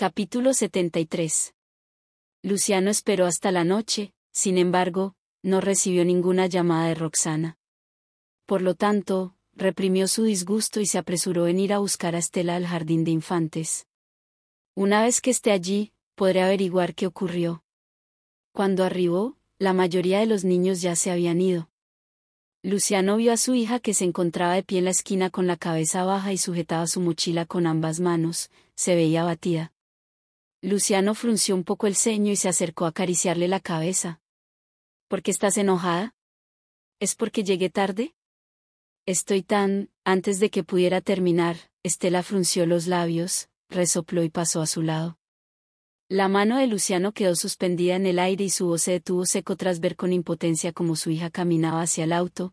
Capítulo 73. Luciano esperó hasta la noche, sin embargo, no recibió ninguna llamada de Roxana. Por lo tanto, reprimió su disgusto y se apresuró en ir a buscar a Estela al jardín de infantes. Una vez que esté allí, podré averiguar qué ocurrió. Cuando arribó, la mayoría de los niños ya se habían ido. Luciano vio a su hija que se encontraba de pie en la esquina con la cabeza baja y sujetaba su mochila con ambas manos, se veía abatida. Luciano frunció un poco el ceño y se acercó a acariciarle la cabeza. ¿Por qué estás enojada? ¿Es porque llegué tarde? Estoy tan... Antes de que pudiera terminar, Estela frunció los labios, resopló y pasó a su lado. La mano de Luciano quedó suspendida en el aire y su voz se detuvo seco tras ver con impotencia cómo su hija caminaba hacia el auto.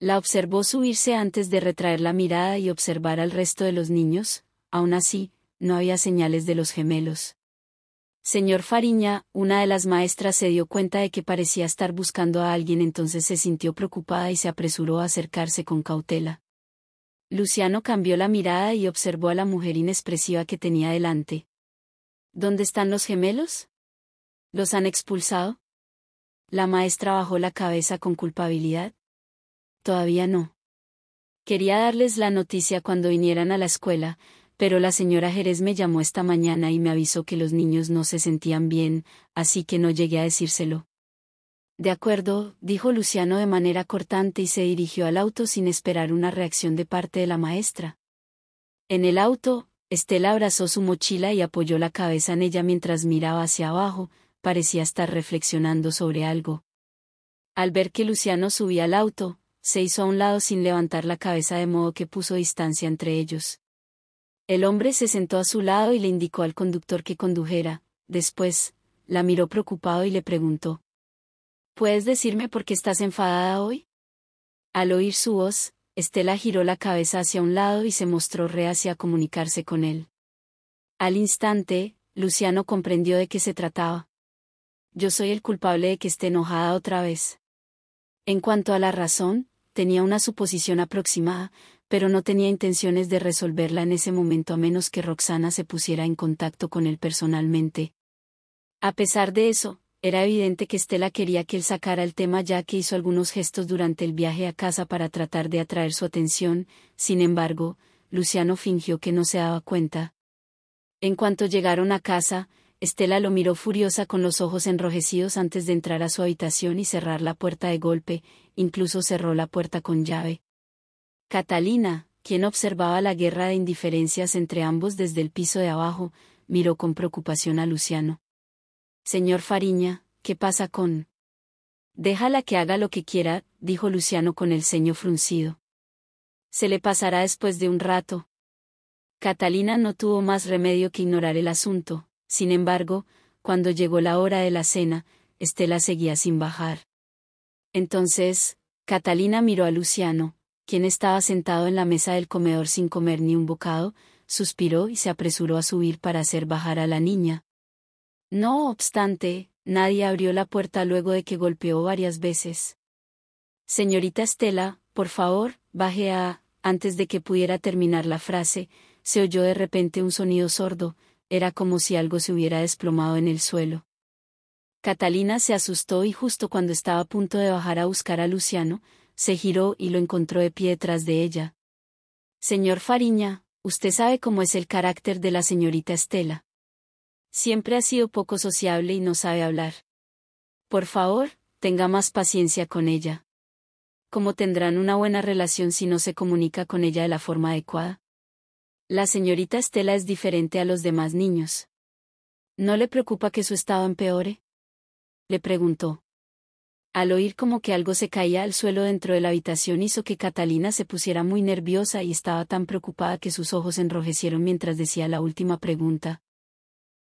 La observó subirse antes de retraer la mirada y observar al resto de los niños, aún así, no había señales de los gemelos. Señor Fariña, una de las maestras se dio cuenta de que parecía estar buscando a alguien, entonces se sintió preocupada y se apresuró a acercarse con cautela. Luciano cambió la mirada y observó a la mujer inexpresiva que tenía delante. ¿Dónde están los gemelos? ¿Los han expulsado? La maestra bajó la cabeza con culpabilidad. Todavía no. Quería darles la noticia cuando vinieran a la escuela, pero la señora Jerez me llamó esta mañana y me avisó que los niños no se sentían bien, así que no llegué a decírselo. De acuerdo, dijo Luciano de manera cortante y se dirigió al auto sin esperar una reacción de parte de la maestra. En el auto, Estela abrazó su mochila y apoyó la cabeza en ella mientras miraba hacia abajo, parecía estar reflexionando sobre algo. Al ver que Luciano subía al auto, se hizo a un lado sin levantar la cabeza de modo que puso distancia entre ellos. El hombre se sentó a su lado y le indicó al conductor que condujera, después, la miró preocupado y le preguntó. ¿Puedes decirme por qué estás enfadada hoy? Al oír su voz, Estela giró la cabeza hacia un lado y se mostró reacia a comunicarse con él. Al instante, Luciano comprendió de qué se trataba. Yo soy el culpable de que esté enojada otra vez. En cuanto a la razón, tenía una suposición aproximada, pero no tenía intenciones de resolverla en ese momento a menos que Roxana se pusiera en contacto con él personalmente. A pesar de eso, era evidente que Estela quería que él sacara el tema ya que hizo algunos gestos durante el viaje a casa para tratar de atraer su atención, sin embargo, Luciano fingió que no se daba cuenta. En cuanto llegaron a casa, Estela lo miró furiosa con los ojos enrojecidos antes de entrar a su habitación y cerrar la puerta de golpe, incluso cerró la puerta con llave. Catalina, quien observaba la guerra de indiferencias entre ambos desde el piso de abajo, miró con preocupación a Luciano. Señor Fariña, ¿qué pasa con...? Déjala que haga lo que quiera, dijo Luciano con el ceño fruncido. Se le pasará después de un rato. Catalina no tuvo más remedio que ignorar el asunto, sin embargo, cuando llegó la hora de la cena, Estela seguía sin bajar. Entonces, Catalina miró a Luciano, quien estaba sentado en la mesa del comedor sin comer ni un bocado, suspiró y se apresuró a subir para hacer bajar a la niña. No obstante, nadie abrió la puerta luego de que golpeó varias veces. Señorita Estela, por favor, baje a... antes de que pudiera terminar la frase, se oyó de repente un sonido sordo, era como si algo se hubiera desplomado en el suelo. Catalina se asustó y justo cuando estaba a punto de bajar a buscar a Luciano, se giró y lo encontró de pie detrás de ella. Señor Fariña, usted sabe cómo es el carácter de la señorita Estela. Siempre ha sido poco sociable y no sabe hablar. Por favor, tenga más paciencia con ella. ¿Cómo tendrán una buena relación si no se comunica con ella de la forma adecuada? La señorita Estela es diferente a los demás niños. ¿No le preocupa que su estado empeore? Le preguntó. Al oír como que algo se caía al suelo dentro de la habitación hizo que Catalina se pusiera muy nerviosa y estaba tan preocupada que sus ojos enrojecieron mientras decía la última pregunta,